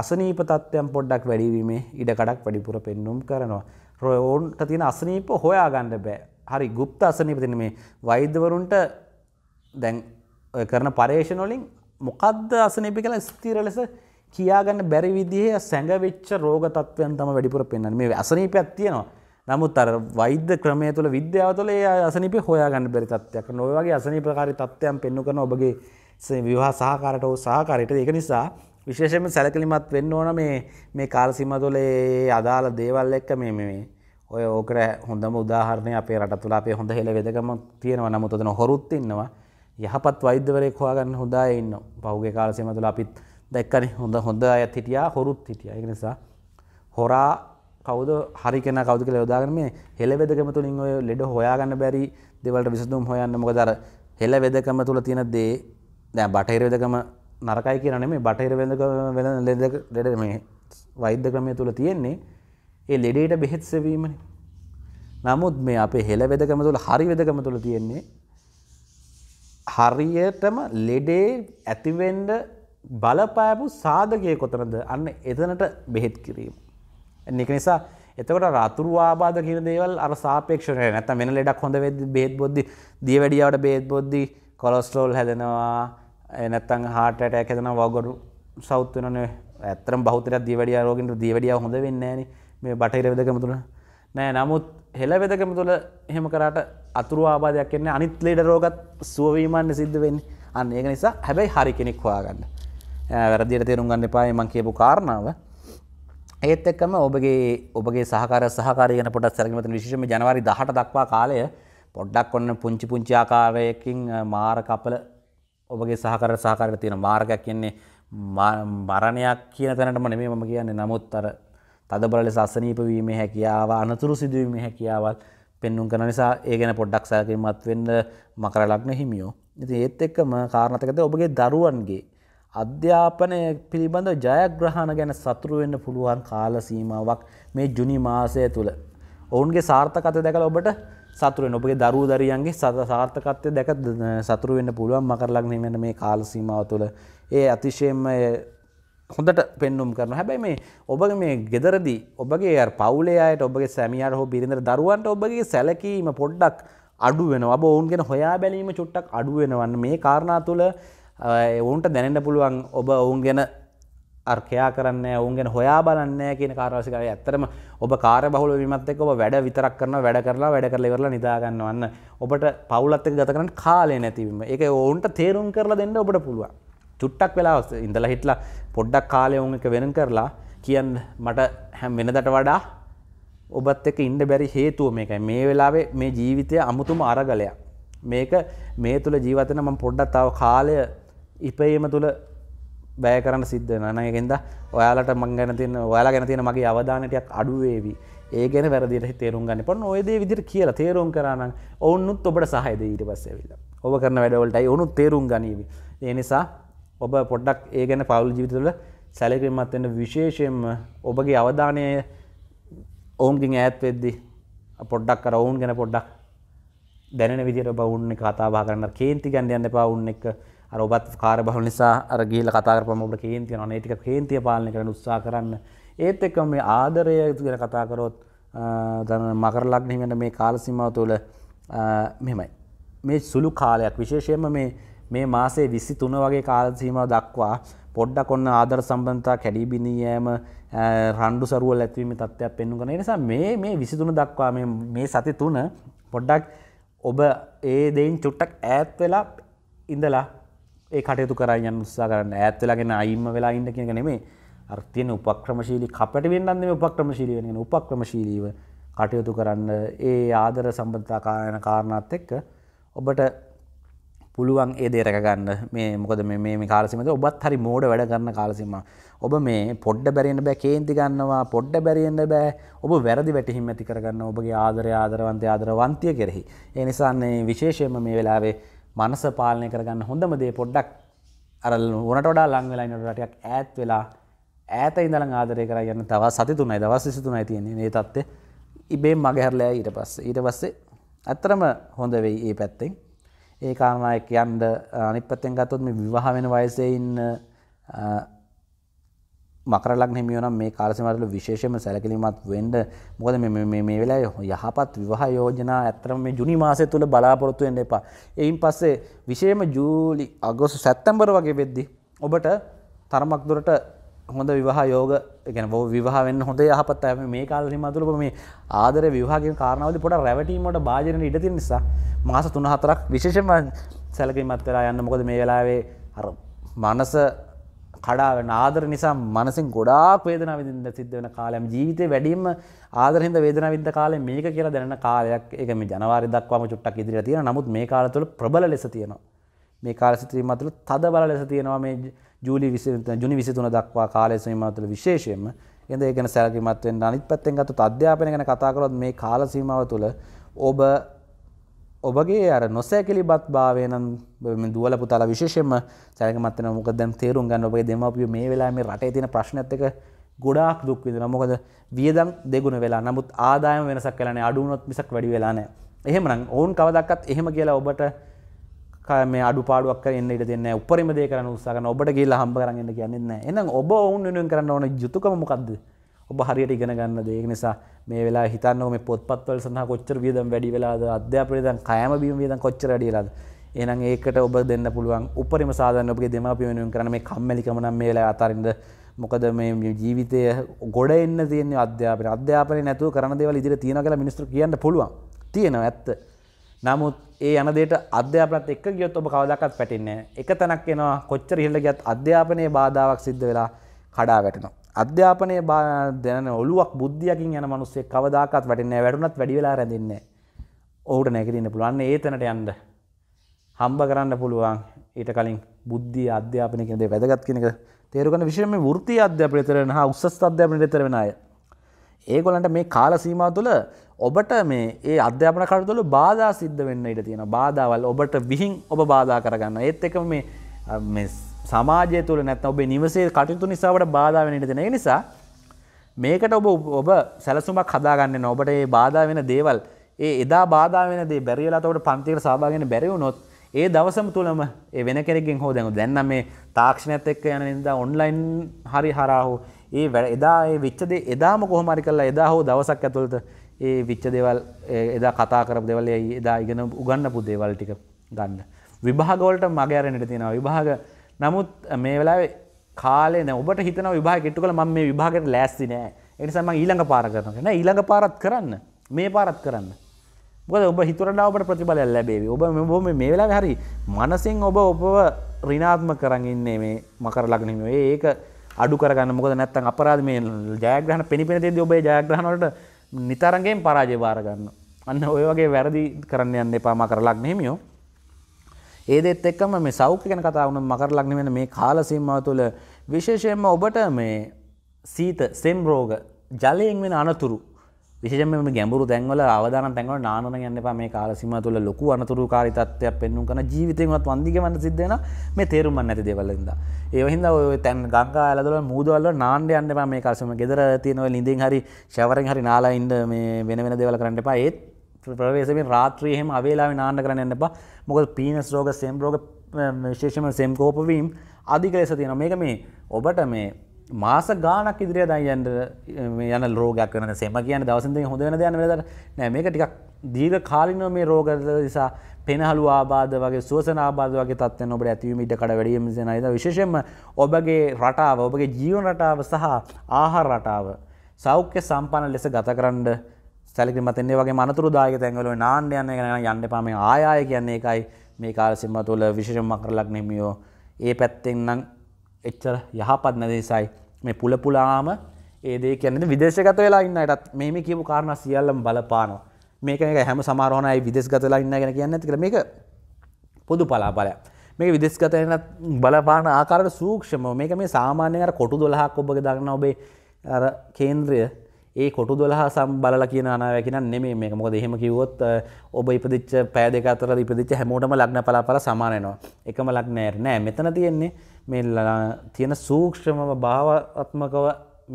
අසනීප තත්ත්වයන් පොඩ්ඩක් වැඩිවීමේ ඉඩකඩක් වැඩිපුර පෙන්නුම් කරනවා. රොය ඔවුන්ට තියෙන අසනීප හොයා ගන්න බෑ. හරි গুপ্ত අසනීප තියෙන මේ වෛද්‍යවරුන්ට දැන් කරන පරීක්ෂණ වලින් මොකද්ද අසනීප කියලා ස්ථිර ලෙස කියාගන්න බැරි විදිහේ සැඟවෙච්ච රෝග තත්ත්වයන් තමයි වැඩිපුර පෙන්වන්නේ. මේ අසනීපයක් තියෙනවා. නමුත් අර වෛද්‍ය ක්‍රමය තුළ විද්‍යාව තුළ ඒ අසනීපය හොයාගන්න බැරි තත්ත්වයක්. නොවේ වගේ අසනීපකාරී තත්ත්වයන් පෙන්වු කරන ඔබගේ විවාහ සහකාරට හෝ සහකාරීට ඒක නිසා විශේෂම සැලකලිමත් වෙන්න ඕන මේ මේ කාල්සිම තුළ ඒ අදාළ දේවල් එක්ක මේ මේ ඔය ඕකර හොඳම උදාහරණය අපේ රට තුළ අපේ හොඳ හෙළ වෙදකම තියෙනවා නමුත් ඔතන හොරුත් ඉන්නවා යහපත් වෛද්‍යවරයෙක් හොයාගන්න හොඳා ඉන්න පහුගේ කාලසිම තුළ අපිත් දැක්කනේ හොඳ හොඳ අයත් හිටියා හොරුත් හිටියා ඒක නිසා හොරා කවුද හරි කෙන කවුද කියලා යොදාගෙන මේ හෙළ වෙදකම තුලින් ඔය ලෙඩ හොයාගන්න බැරි දේවල්ට විසඳුම් හොයන්න මොකද අර හෙළ වෙදකම තුල තියෙන දේ දැන් බටහිර වෙදකම නරකයි කියරන මේ බටහිර වෙදක වෙන ලෙද ලෙඩ මේ වෛද්‍ය ක්‍රමය තුළ තියෙන්නේ ඒ ලෙඩේට බෙහෙත්සවීමන නමුත් මේ අපේ හෙළ වෙදකම තුළ හරි වෙදකම තුළ තියෙන්නේ හරියටම ලෙඩේ ඇතිවෙන්ඩ බලපෑපු සාධකය කොතනද අන්න එතනට බෙහෙත් කිරීම. එක නිසා එතකට රතුර ආබාධ කියන දේවල් අර සාපේක්ෂණය නැත මෙන ලෙඩක් හොඳ බෙත් බොද්ධි දිය වැඩියාවට බේත් බොද්ධි කොලස්ට්‍රෝල් හැදෙනවා එනත්තන් හාට ටැක් හදන වගොඩු සෞත් වෙනන ඇතරම් බෞතරයක් දීවැඩිය රෝගෙන්ට දීවැඩිය හොඳ වෙන්නේ මේ බටහිර වෙදකම තුළ නෑ නමුත් හෙළ වෙදකම තුළ එහෙම කරාට අතුරු ආබාධයක් කියන්නේ අනිත් ලේඩ රෝගත් සුවවීමන්න සිද්ධ වෙන්නේ අන්න ඒක නිසා හැබැයි හරි කෙනෙක් හොයාගන්න වැරදියට තේරුම් ගන්න එපා මං කියපු කාරණාව ඒත් එක්කම ඔබගේ ඔබගේ සහකාර සහකාරයගෙන පොඩත් සැලකිලිමත් විශේෂයෙන්ම ජනවාරි 18 දක්වා කාලය පොඩ්ඩක් ඔන්න පුංචි පුංචි ආකාරයකින් මාර කපල ඔබගේ සහකර සහකාරයට තියෙන මාර්ගයක් කියන්නේ මරණයක් කියන තැනටම නෙමෙයි මම කියන්නේ. නමුත් අර තදබල ලෙස අසනීප වීමේ හැකියාව, අනතුරු සිදුවීමේ හැකියාවත් පෙන්눔 කරන නිසා ඒ ගැන පොඩ්ඩක් සැලකිලිමත් වෙන්න මකර ලග්න හිමියෝ. ඉතින් ඒත් එක්කම කාරණාතකද ඔබගේ දරුවන්ගේ අධ්‍යාපනය පිළිබඳ ජයග්‍රහණ ගැන සතුරු වෙන්න පුළුවන් කාල සීමාවක් මේ ජුනි මාසය තුළ. ඔවුන්ගේ සාර්ථකත දැකලා ඔබට සතුරෙන් ඔබගේ දරුව දරියන්ගේ සත සාර්ථකත්වය දැක සතුරු වෙන්න පුළුවන් මකරලක් නෙමෙන්න මේ කාල සීමාව තුළ ඒ අතිශයෙන්ම හොඳට පෙන්නුම් කරන හැබැයි මේ ඔබගේ මේ ගෙදරදී ඔබගේ පවුලේ අයට ඔබගේ සැමියාට හෝ බිරිඳට දරුවන්ට ඔබගේ සැලකීම පොඩ්ඩක් අඩු වෙනවා. ඔබ ඔවුන් ගැන හොයා බැලීම චුට්ටක් අඩු වෙනවන්න මේ කාරණා තුළ ඔවුන්ට දැනෙන්න පුළුවන් ඔබ ඔවුන් ගැන අර්කයා කරන්න ඔවුන් ගැන හොයා බලන්න කියන කාරවසි කරය ඇත්තරම ඔබ කාර බහුල විමත් එක් ඔබ වැඩ විතරක් කරන වැඩ කරලා වැඩ කරල කරලා නිදාගන්නවන්න ඔබට පවුලත් එක් ගත කරන කාලය නැතිවීම එක ඔවුන්ට තේරුම් කරලා දෙන්න ඔබට පුළුවන් චුට්ටක් වෙලා ඉඳලා හිටලා පොඩ්ඩක් කාලය ඔවුන් එක වෙන කරලා කියන්න මට හැම් වෙනදට වඩා ඔබත් එක ඉන්න බැරි හේතුව මේකයි මේ වෙලාවේ මේ ජීවිතය අමුතුම අරගලයක් මේක මේ තුළ ජීවතන ම පොඩ්ඩත් තාව කාලය ඉපයීම තුළ බෑ කරන්න සිද්ධ නනයගෙන්ද ඔයාලට මං ගැන තින ඔයාලා ගැන තියෙන මගේ අවධානටයක් අඩුවේවි ඒ ගැන වැරදිට තේරුම් ගන්න පොන්න ඔයදේ විදිර කියලා තේරුම් කරන්න ඔවුන්නුත් ඔබට සහයද ඊට පස්සෙවිල්ල ඔබ කරන වැඩවලටයි ඔනුත් තේරුම් ගනීවි ඒ නිසා ඔබ පොඩ්ඩක් ඒ ගැන පවුල් ජීවිතතුල සැලකිරීමත්වෙන්න විශේෂයෙන්ම ඔබගේ අවධානය ඔවුන්ගින් ඈත් වෙද්දි පොඩ්ඩක් කර ඔවුන් ගැන පොඩ්ඩක් දැන විදිර බවුන්න කතාබා කරන්න කේන්ති ගැන්ඩ යන්න පවුන්න එක ඔබත් කාර බහු නිසා අරගීල කතාරපම ඔබට කේන්තිය නේටික කේන්තිය පාලන කරන උත්සා කරන්න ඒත් එක මේ ආදරය ගැන කතාකරොත් දන මකරලක්නහිට මේ කාලසිමාව තුළ මෙමයි. මේ සුළු කාලයක් විශේෂයම මේ මේ මාසේ විසි තුන වගේ කාලසීම දක්වා පොඩ්ඩක් ඔන්න ආදර සම්බන්තා කැඩීබිනීයෑම රණ්ඩු සරුවල් ඇත්වීම තත්ත්වයක් පෙන්නු කන නිසා මේ මේ විසිතුන දක්වා මේ සති තුන පොඩ්ඩක් ඔබ ඒ දෙයින් චුට්ටක් ඈත් වෙලා ඉඳලා ඒ කටයුතු කරයන් උත්සා කරන්න ඇත් වෙලාගෙන අයිම වෙලා ඉන්න කියන නෙමේ අර්තියන උපක්‍රමශීලි කපට වෙන්නන්නේ උපක්‍රමශීලී වෙන උපක්‍රමශීලීව කටයුතු කරන්න ඒ ආදර සම්බන්ධතාකායන කාරණාත් එක්ක ඔබට පුළුවන් ඒ දේ රැකගන්න මේ මොකද මේ මේ කාලසිමද ඔබත් හරි මෝඩ වැඩ කරන කාලසිම ඔබ මේ පොඩ්ඩ බැරිෙන බෑ කේන්ති ගන්නවා පොඩ්ඩ බැරිෙන්න්න බෑ ඔබ වැරදි වැටහිම ඇති කරගන්න ඔබගේ ආදරය ආදරවන්තය ආදරවන්තය කෙරෙහි ඒ නිසාන්නේ විශේෂයම මේ වෙලාවේ මනස පාලනය කරගන්න හොඳම දේ පොඩ්ඩක් අර ඕනට වඩා ලං වෙලා ඉන්න රටයක් ඈත් වෙලා ඈත ඉඳලා ආදරය කරා යන තව සති තුනයි දවස් 23යි තියෙන්නේ මේ தත්ත්වය ඉබේ මගහැරලා ඊට පස්සේ ඊට පස්සේ ඇත්තටම හොඳ වෙයි මේ පැත්තෙන් ඒ කාරණාවක් යන්න අනිත් පැත්තෙන් ගත්තොත් මේ විවාහ වෙන වයසේ ඉන්න මකර ලග්න හිමියෝ නම් මේ කාල සීමාවල විශේෂයෙන්ම සැලකිලිමත් වෙන්න මොකද මේ මේ මේ වෙලාවේ යහපත් විවාහ යෝජනා ඇත්තටම මේ ජුනි මාසය තුල බලාපොරොත්තු වෙන්න එපා. එයින් පස්සේ විශේෂයෙන්ම ජූලි අගෝස්තු සැප්තැම්බර් වගේ වෙද්දී ඔබට තරමක් දුරට හොඳ විවාහ යෝග ගැන බව විවාහෙන් හොඳ යහපත් ඇම මේ කාල හිමතුලප මේ ආදර විවාහගෙන් කාරණාවද පොට රැවටීමට භාජනයට ඉඩති නිසා මාස තුන හතරක් විශේෂම සැලකීමත් කරා යන්න මොකද මේ වෙලාවේ අර මනස කඩාගෙන ආදර නිසා මනසින් ගොඩාක් වේදනාව විඳින්න සිද්ධ වෙන කාලයම ජීවිතේ වැඩිම ආදරෙන්ද වේදනාව විඳ කාලේ මේක කියලා දැනෙන කාලයක් ඒක මේ ජනවාරි දක්වාම චුට්ටක් ඉදිරියට තියෙනවා. නමුත් මේ කාලය තුළ ප්‍රබල ලෙස තියෙනවා. මේ කාලය සිතීම තුළ තද බල ලෙස තියෙනවා මේ ජූලි 20 ජුනි 23 දක්වා කාලය සීමාව තුළ විශේෂයෙන්ම එඳ ඒ ගැන සැලකිලිමත් වෙන්න අනිත් පැත්තෙන් ගත්තොත් අධ්‍යාපනය ගැන කතා කරොත් මේ කාල සීමාව තුළ ඔබ ඔබගේ අර නොසෑකලි බත් භාවය නම් දුවල පුතාලා විශේෂයෙන්ම සැලකමත් වෙනවා මොකද දැන් තේරුම් ගන්න ඔබගේ දෙමාපියෝ මේ වෙලාවේ මේ රටේ තියෙන ප්‍රශ්නත් එක්ක ගොඩාක් දුක් විඳිනවා. මොකද වියදම් දෙගුණ වෙලා. නමුත් ආදායම වෙනසක් වෙලා නැහැ. අඩු වුණොත් මිසක් වැඩි වෙලා නැහැ. එහෙමනම් ඕන් කවදාවත් එහෙම කියලා ඔබට මේ අඩුපාඩුවක් කර එන්න ඉඩ දෙන්නේ නැහැ. උපරිම දේ කරන්න උත්සාහ කරන ඔබට ගිහිල්ලා හම්බ කරන් එන්න කියන්නේ නැහැ. එහෙනම් ඔබ ඔවුන් වෙනුවෙන් කරන්න ඕන යුතුයකම මොකද්ද? ඔබ හරියට ඉගෙන ගන්න දේ නිසා මේ වෙලා හිතන්න මේ පොත්පත්වල සඳහා කොච්චර වියදම් වැඩි වෙලාද අධ්‍යාපනයේ දැන් කෑම බීම වියදම් කොච්චර වැඩි වෙලාද එහෙනම් ඒකට ඔබ දෙන්න පුළුවන් උපරිම සාධාරණ ඔබගේ දෙමාපිය වෙනුවෙන් කරන මේ කම්මැලිකම නම් මේ වෙලාවේ අතාරින්න මොකද මේ ජීවිතය ගොඩ එන්න තියෙන්නේ අධ්‍යාපනය අධ්‍යාපනය නැතුව කරන දේවල් ඉදිරියට තියෙනවා කියලා මිනිස්සු කියන්න පුළුවන් තියෙනවා ඇත්ත නමුත් ඒ යනදේට අධ්‍යාපනත් එක්ක ගියොත් ඔබ කවදාකවත් පැටෙන්නේ නැහැ එක තැනක් එනවා කොච්චර ඉහළ ගියත් අධ්‍යාපනයේ බාධාවක් සිද්ධ වෙලා කඩා වැටෙනවා අධ්‍යාපනය දැන ඔලුවක් බුද්ධියකින් යන මනුස්සේ කවදාකත් වැටන්නේ වැඩුණත් වැඩි වෙලා රැඳෙන්නේ ඔහුට නැගිටින්න පුළුවන් ඒතනට යන්න හම්බ කරන්න පුළුවන් ඊට කලින් බුද්ධිය අධ්‍යාපනය කියන දේ වැදගත් කියන එක තේරුම් ගන්න විශේෂයෙන්ම වෘත්ති අධ්‍යාපනයේ තර වෙන හා උසස් අධ්‍යාපනයේ තර වෙන අය ඒගොල්ලන්ට මේ කාල සීමාව තුළ ඔබට මේ ඒ අධ්‍යාපන කටයුතු වල බාධා සිද්ධ වෙන්න ඉඩ තියෙනවා බාධාවල් ඔබට විහිං ඔබ බාධා කරගන්න ඒත් එකම මේ මේ සමාජය තුළ නැත්න ඔබේ නිවසේ කටයුතු නිසාවට බාධාවනයට දෙන නිසා මේකට ඔබ ඔබ සැලසුමක් හදාගන්න ඔබට ඒ බාධා වෙන දේවල් ඒ එදා බාධාවෙන දේ බැරිලාතවට පන්තිකට සභාගෙන බැරිවුණොත් ඒ දවසම තුළම ඒ වෙන කෙරෙකින් හෝ දැන් දැන්න මේ තාක්ෂණයත් එක්ක යන නිසා ඔන්ලයින් හරි හරහා හෝ ඒ වැඩ එදා ඒ විච්ච දේ එදාම කොහොම හරි කරලා එදා හෝ දවසක් ඇතුළත ඒ විච්ච දේවල් එදා කතා කරපු දේවල් එදා ඉගෙන උගන්නපු දේවල් ටික ගන්න විභාගවලට මග ඇරෙන්නට තියෙනවා විභාග නමුත් මේ වෙලා කාලේ ඔබට හිතන විභා ගෙට්ටු කළ මම මේ විභාගට ලෑස්ති නෑ එනිසම ඊළඟ පාර කරන න ඊළඟ පාරත් කරන්න මේ පාරත් කරන්න බොද ඔබ හිතුරට ඔබට ප්‍රතිඵලයක් ලැබේවි ඔබ බොම මේ වෙලා හරි මනසින් ඔබ ඔබව රිනාත්ම කරගන්නේ මේ මකර ලගනීම ඒක අඩු කරගන්න මොකද නැත්තන් අපරාධ මේ ජයග්‍රහණ පිණිපෙනතිේද ඔබේ ජයග්‍රහණට නිතරගෙන් පරාජය බාරගන්න අන්න ඔය වගේ වැරදි කරන්න යන්න එපාම කරලක් නෙමියෝ ඒ දෙත් එක්කම මේ සෞඛ්‍ය ගැන කතා වුණොත් මකර ලග්න වෙන මේ කාල සීමාව තුළ විශේෂයෙන්ම ඔබට මේ සීත සෙම් රෝග ජලයෙන් වෙන අනතුරු විශේෂයෙන්ම මේ ගැඹුරු තැන්වල අවදානම් තැන්වල නානන යන්න එපා මේ කාල සීමාව තුළ ලොකු අනතුරුකාරී තත්ත්වයක් පෙන්වුම් කරන ජීවිතේවත් වන්දි ගෙවන්න සිද්ධ වෙන මේ තේරුම් ගන්න නැති දේවල් ඉඳලා ඒ වහින්දා ඔය තැන් ගංගා ඇලදොල මූදවල නාන්න යන්න එපා මේ කාල සීමාව ගෙදර තියෙන ඔය ලිඳින් හරි ෂවරෙන් හරි නාලා ඉන්න මේ වෙන වෙන දේවල් කරන්න එපා ඒත් ප්‍රවේශෙන් රාත්‍රියහෙම අවේලාව නාන්න කරන්න එන්න එපා මොකද පීනස් රෝග සෙම් රෝග විශේෂම සෙම් කෝපවීම් අධික ලෙස තියෙනවා මේක මේ ඔබට මේ මාස ගානක් ඉදිරිය දයියන්ට යන රෝගයක් වන සෙම කියන දවසද හොඳ වෙන දයන වෙදර නෑ මේක ටිකක් දීර්ඝ කාලිනව මේ රෝගද නිසා පෙනහළු ආබාධ වගේ සුවසන ආබාධ වගේ තත්ත්වයන් ඔබට ඇතිවීම ඊට කඩ වැඩිම නේද විශේෂයෙන්ම ඔබගේ රටාව ඔබගේ ජීවන රටාව සහ ආහාර රටාව සෞඛ්‍ය සම්පන්න ලෙස ගත කරන්න සැලකිලිමත් වෙන්නේ වගේ අනතුරුදායක තැන්වල නාන්න යන එක යන්න එපා මේ ආය ආය කියන්නේ ඒකයි මේ කාල සීමාව තුළ විශේෂම කරලක් නෙමියෝ ඒ පැත්තෙන් නම් එච්චර යහපත් නැති නිසායි මේ පුල පුලාම ඒ දේ කියන්නේ විදේශගත වෙලා ඉන්න අයටත් මේ මේ කියපු කාරණා සියල්ලම බලපානවා. මේක මේක හැම සමහරවන අය විදේශගත වෙලා ඉන්න ගැන කියන්නේ නැති කියලා මේක පොදු පලාපලයක්. මේක විදේශගත වෙනත් බලපාන ආකාරයට සූක්ෂමව මේක මේ සාමාන්‍යයෙන් අර කොටු 12ක් ඔබගේ දක්න ඔබේ අර කේන්ද්‍රය ඒ කොටු දොලහ සම් බලලා කියන අනාවැකින නෙමේ මේක මොකද එහෙම කිව්වොත් ඔබ ඉපදිච්ච පෑ දෙක අතර ඉපදිච්ච හැමෝටම ලග්න පලාපල සමානනවා එකම ලග්නයට නෑ මෙතන තියෙන්නේ මේ තියෙන සූක්ෂමව භාවාත්මකව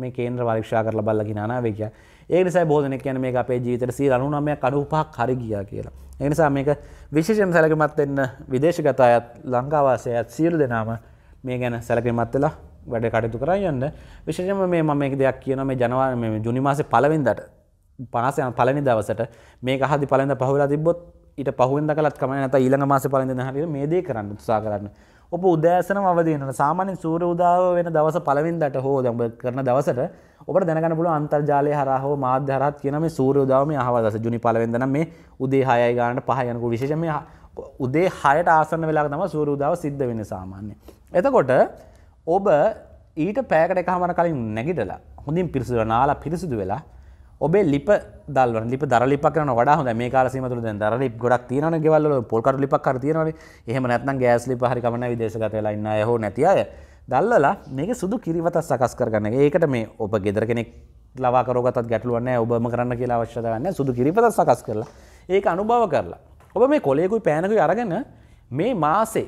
මේ කේන්ද්‍ර පරීක්ෂා කරලා බලලා කියන අනාවැකිය ඒ නිසා බොහෝ දෙනෙක් කියන්නේ මේක අපේ ජීවිතේට 99.95ක් හරි ගියා කියලා ඒ නිසා මේක විශේෂයෙන් සැලකිලිමත් වෙන්න විදේශගත අයත් ලංකාවාසීයත් සියලු දෙනාම මේ ගැන සැලකිලිමත් වෙලා වැඩ කටයුතු කර යන්න විශෂම මේ මම එක දෙයක් කියන මේ ජනවාර මේ ජුනිමාස පලවෙන්දට පනස යන පලනි දවසට මේ හදි පලඳ පහුලා තිබොත් ඊට පහුවෙන්ද කලත් කමන ඇත ඊළඟ මාස පලඳ හරිර මේ දේ කරන්න උත්සා කරන්න ඔප උදෑසන අවදයනට සාමාන්‍ය සූර උදාව වෙන දවස පලවින්දට හෝ දම්බ කරන දවසට ඔබට දැනගන්න පුළුව අන්තර්ජාලය හරහෝ මාධ්‍යරත් කියන මේ සූර උදාවම අහවදස ජුනි පලවෙදන මේ උදේ හයයි ගානට පහයනකු විශෂම උදේ හයට ආසන්න වෙලා තම සූරුදාව සිද්ධ වෙන සාමාන්‍ය. එතකොට ඔබ ඊට පෑකට එකහමර කලින් නැගිටලා හොඳින් පිරිසිදු නාලා පිරිසිදු වෙලා ඔබේ ලිප දල්වන ලිප දරලිප කරන වඩා හොඳ මේ කාලේ සීමා තුළ දැන් දරලිප් ගොඩක් තියෙනවනේ ගෙවල් වල පොල් කටු ලිපක් කර තියෙනවනේ එහෙම නැත්නම් ගෑස් ලිප හරි කම නැහැ විදේශගත වෙලා ඉන්න අය හෝ නැති අය දල්වලා මේක සුදු කිරිවතක් සකස් කරගන්න එක. ඒකට මේ ඔබ ගෙදර කෙනෙක් ලවා කරෝගතත් ගැටලුවක් නැහැ ඔබම කරන්න කියලා අවශ්‍යතාවයක් නැහැ සුදු කිරිවතක් සකස් කරලා ඒක අනුභව කරලා ඔබ මේ කොලේකුයි පෑනකුයි අරගෙන මේ මාසේ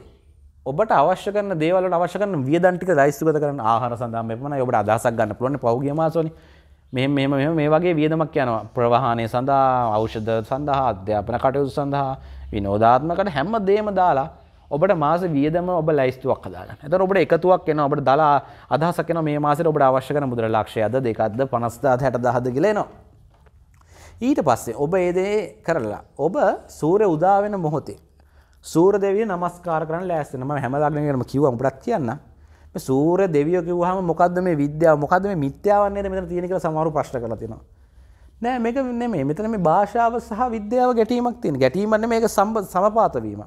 ඔබට අවශ්‍ය කරන දේවල්ට අවශ්‍ය කරන වියදන්ටික දයිස්තුගත කරන ආහාර සඳහා මෙපමණ ඔබට අදහසක් ගන්න පුළුවන් පෞගිය මාසෝනේ මෙහෙම මෙහෙම මෙහෙම මේ වගේ වියදමක් යනවා ප්‍රවාහනය සඳහා ඖෂධ සඳහා අධ්‍යාපන කටයුතු සඳහා විනෝදාත්මකට හැම දෙයක්ම දාලා ඔබට මාස වියදම ඔබ ලයිස්තුවක් හදාගන්න. එතකොට ඔබට එකතුවක් එනවා ඔබට දලා අදහසක් එනවා මේ මාසෙට ඔබට අවශ්‍ය කරන මුදල ලක්ෂයද දෙකක්ද 50000ද 60000ද කියලා එනවා. ඊට පස්සේ ඔබ ඒ දේ කරලා ඔබ සූර්ය උදා වෙන මොහොතේ සූර දෙවිය නමස්කාර කරන්න ලෑස්තින මම හැමදාගෙනම කිව්ව උඹටත් කියන්න මේ සූර දෙවියෝ කිව්වහම මොකද්ද මේ විද්‍යාව මොකද්ද මේ මිත්‍යාවන් නේද මෙතන තියෙන කියලා සමහරව ප්‍රශ්න කරලා තිනවා නෑ මේක නෙමෙයි මෙතන මේ භාෂාව සහ විද්‍යාව ගැටීමක් තියෙන ගැටීමක් නෙමෙයි ඒක සමපාත වීම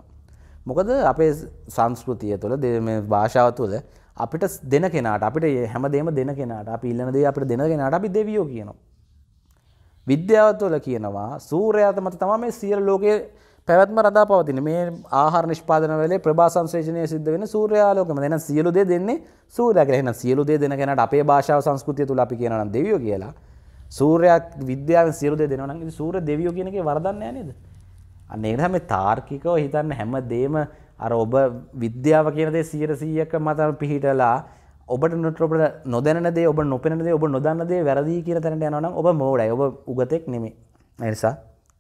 මොකද අපේ සංස්කෘතිය තුළ මේ භාෂාව තුළ අපිට දෙන කෙනාට අපිට හැමදේම දෙන කෙනාට අපි ඉල්ලන දේ අපිට දෙන කෙනාට අපි දෙවියෝ කියනවා විද්‍යාව තුළ කියනවා සූර්යයා මත තමයි මේ සියලු ලෝකයේ පැවැත්ම රදා පවතින මේ ආහාර නිෂ්පාදන වලේ ප්‍රභා සංශ්‍රේෂණය සිද්ධ වෙන සූර්යාලෝකම දෙන සියලු දේ දෙන්නේ සූර්යා කියලා. එහෙනම් සියලු දේ දෙන කෙනාට අපේ භාෂාව සංස්කෘතිය තුල අපි කියනවා නම් දෙවියෝ කියලා. සූර්යා විද්‍යාවෙන් සියලු දේ දෙනවා නම් ඉතින් සූර්ය දෙවියෝ කියන එකේ වරදක් නෑ නේද? අන්න ඒකට මේ තාර්කිකව හිතන්න හැම දෙම අර ඔබ විද්‍යාව කියන දේ 100%ක මත පිහිටලා ඔබට නොට්‍රොබට නොදැන දේ ඔබ නොපෙනෙන දේ ඔබ නොදන්න දේ වැරදි කියලා තැනට යනවා නම් ඔබ මෝඩයි. ඔබ උගතෙක් නෙමෙයි. ඒ නිසා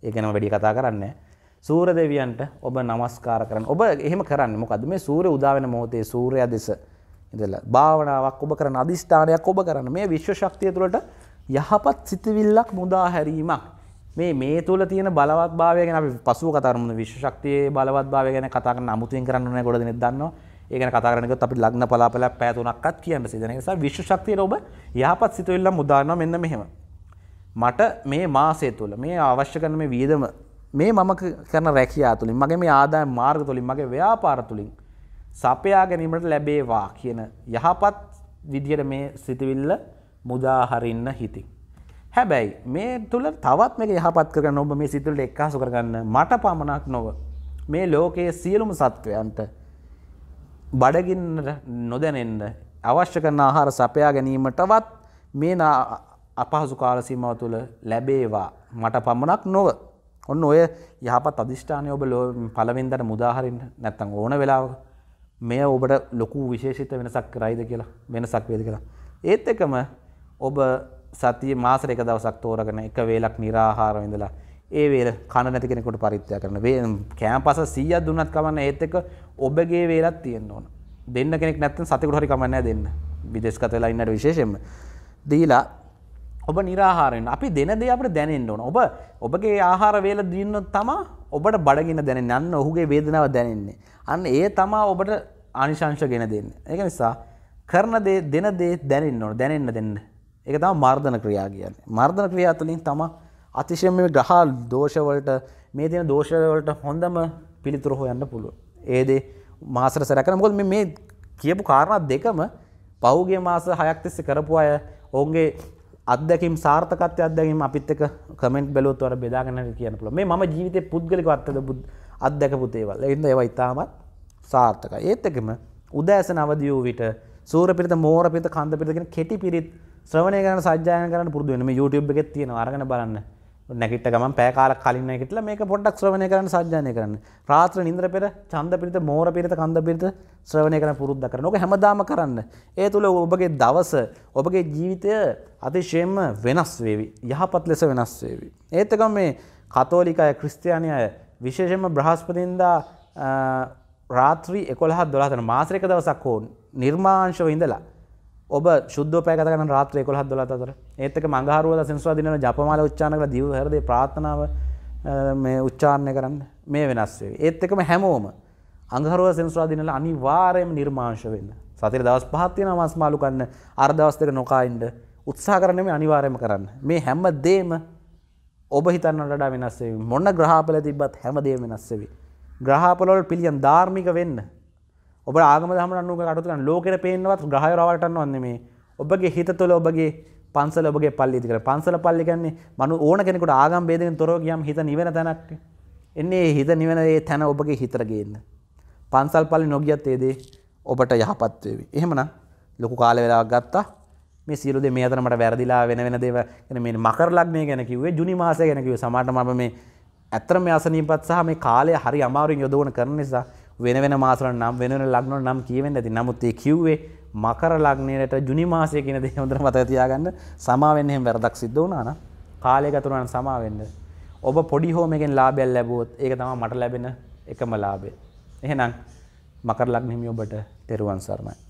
ඒක ගැන වැඩි කතා කරන්නේ නැහැ. සූර දෙවියන්ට ඔබ නමස්කාර කරන්න. ඔබ එහෙම කරන්න. මොකද මේ සූර්ය උදා වෙන මොහොතේ සූර්යයා දෙස ඉඳලා භාවනාවක් ඔබ කරන අදිෂ්ඨානයක් ඔබ කරන්න. මේ විශ්ව ශක්තිය තුළට යහපත් සිතවිල්ලක් මුදා හැරීමක්. මේ මේ තුළ තියෙන බලවත්භාවය ගැන අපි පසුව කතා කරමු. විශ්ව ශක්තියේ බලවත්භාවය ගැන කතා කරන අමුතුවෙන් කරන්න ඕනේ ගොඩ දෙනෙක් දන්නවා. ඒ ගැන කතා කරන එකත් අපි ලග්න පලාපලයක් පය තුනක්වත් කියන්න සිදෙන. ඒ නිසා විශ්ව ශක්තියට ඔබ යහපත් සිතවිල්ලක් මුදානවා මෙන්න මෙහෙම. මට මේ මාසය තුළ මේ අවශ්‍ය කරන මේ වියදම මේ මම කරන රැකයා තුළින් මගේ මේ ආදාය මාර්ග තුළින් මගේ ව්‍යාපාර තුළින් සපයා ගැනීමට ලැබේවා කියන යහපත් විදියට මේ සිතිවිල්ල මුදාහරින්න හිති. හැබැයි මේ තුළ තවත් මේ යහපත් කරන ඔබ මේ සිතුලට එක්කාසු කරගන්න මට පමණක් නොව මේ ලෝකයේ සියලුම සත්වයන්ට බඩගින්නට නොදැනෙන්න අවශ්‍ය කරන ආහාර සපයා ගැනීමටවත් මේ අපහසු කාලසීමාව තුළ ලැබේවා මට පමණක් නොව ඔන්න ඔය යහපත් අධිෂ්ඨානය ඔබ ලෝ පළවෙන්දට මුදාහරින්න නැත්තම් ඕන වෙලාවක මෙය ඔබට ලොකු විශේෂිත වෙනසක් කරයිද කියලා වෙනසක් වේද කියලා. ඒත් එකම ඔබ සතිය මාසෙට එක දවසක් තෝරගෙන එක වේලක් निराහාරව ඉඳලා ඒ වේල කන නැති කෙනෙකුට පරිත්‍යාග කරන වේ කෑම්පස 100ක් දුන්නත් කමන්නේ ඒත් එක ඔබගේ වේලක් තියෙන්න ඕන. දෙන්න කෙනෙක් නැත්නම් සතෙකුට හරි කමන්නේ දෙන්න. විදේශගත වෙලා ඉන්නට විශේෂයෙන්ම දීලා ඔබ නිරහාරෙන් අපි දෙන දේ අපට දැනෙන්න ඕන ඔබ ඔබගේ ආහාර වේල දීන්න තමා ඔබට බඩගෙන දැනෙන්න අන්න ඔහුගේ වේදනාව දැනෙන්නේ අන්න ඒ තමා ඔබට ආනිශංශ ගෙන දෙන්න ඒක නිසා කරන දේ දෙන දේ දැනෙන්න ඕන දැනෙන්න දෙන්න ඒක තමයි මර්ධන ක්‍රියා කියන්නේ මර්ධන ක්‍රියා තුළින් තමා අතිශයින් මේ ග්‍රහ දෝෂ වලට මේ දෙන දෝෂ වලට හොඳම පිළිතුර හොයන්න පුළුවන් ඒ දේ මාසර සරකන මොකද මේ කියපු කාරණා දෙකම පහුගිය මාස 6ක් තිස්සේ කරපු අය ඔවුන්ගේ අදැකම් සාර්ථකත්ය අදැකම් අපිත් එක කමෙන්ට් බැලොත්වර බෙදාගන කියන පුළ මේ ම ජීවිත පුද්ගලික අත්තද බුද් අදැක පුතේවල් එන්න ඒව ඉතාමත් සාර්ථක ඒත් එකම උදෑස නවදියූ විට සූරපිත මෝරපිත කන්ද පිතගෙන කෙටි පිරිත් ශ්‍රවණය කරන සජ්‍යාය කරන පුරදුවනම YouTube එකෙත් තියෙන අරගන බලන්න නැකට ගම පෑකාල කලින් නැකටල මේක පොඩ්ඩක් ශ්‍රවණය කරන සජ්ජානය කරන්න රාත්‍ර නින්ද්‍ර පෙර චන්ද පිරිත මෝර පිරිත කන්ද පිරිත ශ්‍රවණය කරන පුරුද්ධ කරන ඕක හැමදාම කරන්න. ඒ තුළ ඔබගේ දවස ඔබගේ ජීවිතය අතිශයෙන්ම වෙනස් වේවි. යහපත් ලෙස වෙනස් වේවි. ඒත්තකම මේ කතෝලික අය ක්‍රිස්තියානි අය විශේෂම බ්‍රහස්පතින්දා රාත්‍රී එකොළහ දොලාතන මාසරක දවසක් හෝ නිර්මාංශව ඉඳලා ඔබ ශුද්ධෝපයකතකන රාත්‍රය කොළහත් දොලත් අතර ඒත්තක මඟහරුව සෙන්ස්වා දින ජපමාල උච්චානක දිව හරදේ ප්‍රාථනාව උච්චාරණය කරන්න මේ වෙනස් වේ. ඒත් එකම හැමෝම අඟහරුව සෙන්ස්වා දිනල අනිවාර්යම නිර්මාංශ වෙන්න. සතිර දවස් පහක් තියෙන මාස්මාලු ගන්න අර දවස් දෙක නොකා උත්සාහ කරන්නේ මේ අනිවාර්යම කරන්න. මේ හැම දෙම ඔබ හිතන්නට වඩා වෙනස් වෙවි. මොන ග්‍රහපල තිබ්බත් හැම දෙම වෙනස් වෙවි. ග්‍රහපල වල පිළියම් ධාර්මික වෙන්න ඔබ ආගම හමරන්නු කටතු කරන ලෝකෙට පේනවත් ග්‍රහයරවටන්න වන්නේ මේ ඔබගේ හිත තුළ ඔබගේ පන්සල ඔබගේ පල්ලිති කර පන්සල පල්ලිගන්නේ මනු ඕන කෙනෙකුට ආගම් බේදෙන් තොරෝ ගියම් හිත නිවෙන තැනක් එන්නේ හිත නිවනයේ තැන ඔබගේ හිතරගේන්න පන්සල් පල්ලි නොගියත් ඒදේ ඔබට යහපත්වේවි එහෙමන ලොකු කාල වෙලාක් ගත්තා මේ සිරුද මේ අතරමට වැරදිලා වෙන වෙන දේව මේ මකරලක් මේ ගැන කිවේ ජුනි මාසය ගැනකිව සමට මම මේ ඇත්තරම අසනීපත් සහ මේ කාලය හරි අමාරුවෙන් යොදවන කරන නිසා වෙන වෙන මාසරට නම් වෙන ලක්නොට නම් කියවෙන්න ඇති නමුත් ඒ කිව්වේ මකර ලක්නයට ජුනිමාසය කියන දේ හොඳර මත තියාගන්න සමාවෙන්හෙම වැරදක් සිද්ධ වනාන කාලයකතුරන් සමාවෙන්න. ඔබ පොඩි හෝමකෙන් ලාබැල් ලැබෝත් ඒක තම මට ලැබෙන එකම ලාබේ. එහෙනම් මකර ලක්නහිමිය ඔබට තෙරුවන් සරණයි.